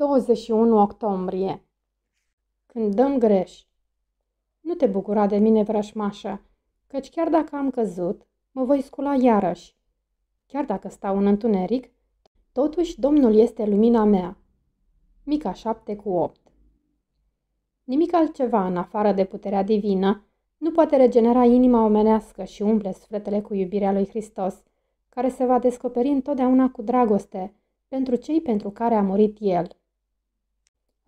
21 octombrie Când dăm greș Nu te bucura de mine, vrășmașă, căci chiar dacă am căzut, mă voi scula iarăși. Chiar dacă stau în întuneric, totuși Domnul este lumina mea. Mica 7 cu 8 Nimic altceva în afară de puterea divină nu poate regenera inima omenească și umple sufletele cu iubirea lui Hristos, care se va descoperi întotdeauna cu dragoste pentru cei pentru care a murit El.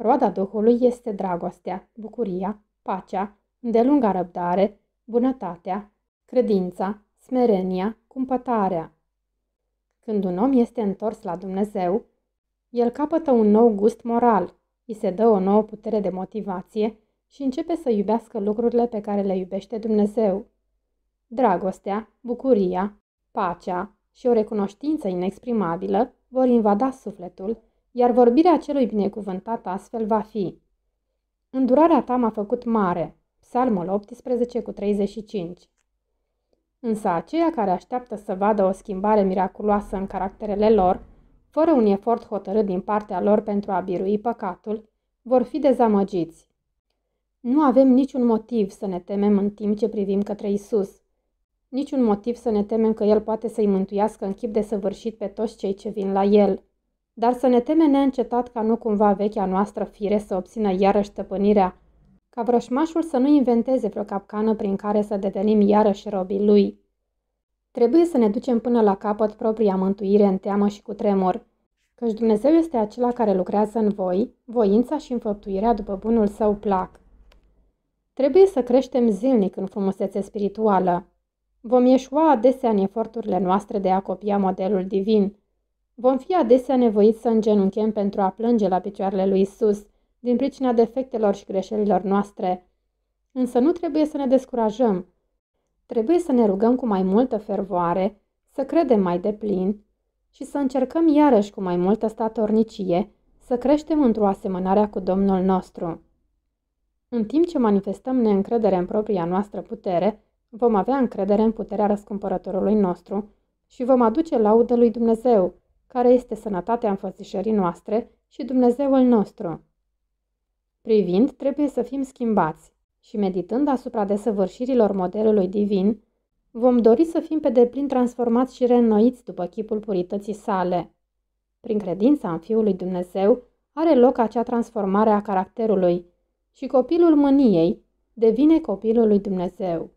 Roada Duhului este dragostea, bucuria, pacea, îndelunga răbdare, bunătatea, credința, smerenia, cumpătarea. Când un om este întors la Dumnezeu, el capătă un nou gust moral, îi se dă o nouă putere de motivație și începe să iubească lucrurile pe care le iubește Dumnezeu. Dragostea, bucuria, pacea și o recunoștință inexprimabilă vor invada sufletul iar vorbirea celui binecuvântat astfel va fi. Îndurarea ta m-a făcut mare, Psalmul 18 cu 35. Însă aceia care așteaptă să vadă o schimbare miraculoasă în caracterele lor, fără un efort hotărât din partea lor pentru a birui păcatul, vor fi dezamăgiți. Nu avem niciun motiv să ne temem în timp ce privim către Isus, niciun motiv să ne temem că El poate să-i mântuiască în chip de săvârșit pe toți cei ce vin la El dar să ne teme neîncetat ca nu cumva vechea noastră fire să obțină iarăși stăpânirea, ca vrășmașul să nu inventeze vreo capcană prin care să devenim iarăși robii lui. Trebuie să ne ducem până la capăt propria mântuire în teamă și cu tremur, căci Dumnezeu este acela care lucrează în voi, voința și înfăptuirea după bunul său plac. Trebuie să creștem zilnic în frumusețe spirituală. Vom ieșua adesea în eforturile noastre de a copia modelul divin – Vom fi adesea nevoiți să îngenunchem pentru a plânge la picioarele lui Isus, din pricina defectelor și greșelilor noastre. Însă nu trebuie să ne descurajăm. Trebuie să ne rugăm cu mai multă fervoare, să credem mai deplin și să încercăm iarăși cu mai multă statornicie să creștem într-o asemănare cu Domnul nostru. În timp ce manifestăm neîncredere în propria noastră putere, vom avea încredere în puterea răscumpărătorului nostru și vom aduce laudă lui Dumnezeu, care este sănătatea înfățișării noastre și Dumnezeul nostru. Privind, trebuie să fim schimbați și meditând asupra desăvârșirilor modelului divin, vom dori să fim pe deplin transformați și reînnoiți după chipul purității sale. Prin credința în Fiul lui Dumnezeu are loc acea transformare a caracterului și copilul mâniei devine copilul lui Dumnezeu.